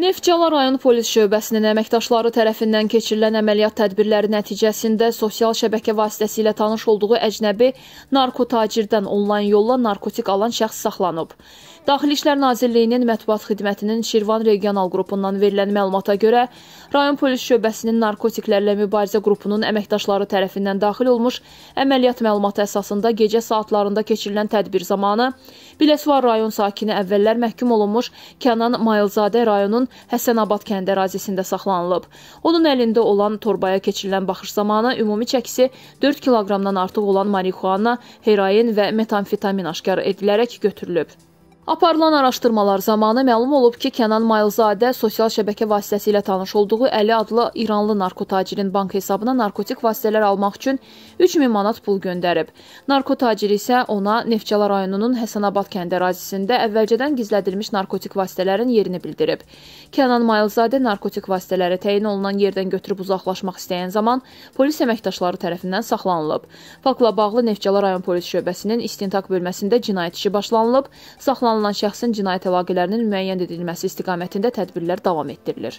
Neftçala rayon polis şöbəsinin əməkdaşları tərəfindən keçirilən əməliyyat tədbirləri nəticəsində sosial şəbəkə vasitəsilə tanış olduğu əcnəbi narkotacirdən onlayn yolla narkotik alan şəxs saxlanıb. Daxili İşlər Nazirliyinin mətbuat xidmətinin Şirvan regional qrupundan verilən məlumata görə, rayon polis şöbəsinin narkotiklərlə mübarizə qrupunun əməkdaşları tərəfindən daxil olmuş əməliyyat məlumatı əsasında gecə saatlarında keçirilən tədbir zamanı Biləsuvar rayon sakini əvvəllər məhkum olunmuş Kənan Mayılzadə rayonun Həsənabad kəndi ərazisində saxlanılıb. Onun əlində olan torbaya keçirilən baxış zamanı ümumi çəkisi 4 kiloqramdan artıq olan marixuana, heroin və metamfetamin aşkar edilərək götürülüb. Aparılan araşdırmalar zamanı məlum olub ki, Kənan Mayılzadə sosial şəbəkə vasitəsilə tanış olduğu Əli adlı İranlı narkotacirin bank hesabına narkotik vasitələr almaq üçün 3000 manat pul göndərib. Narkotacir isə ona Neftçala rayonunun Həsənabad kəndi ərazisində əvvəlcədən gizlədilmiş narkotik vasitələrin yerini bildirib. Kənan Mayılzadə narkotik vasitələri təyin olunan yerdən götürüb uzaqlaşmaq istəyən zaman polis əməkdaşları tərəfindən saxlanılıb. Faktla bağlı Neftçala rayon polis şöbəsinin istintaq bölməsində cinayət işi başlanılıb, saxlanılıb alınan şəxsin cinayət əlaqələrinin müəyyən edilməsi istiqamətində tədbirlər davam etdirilir.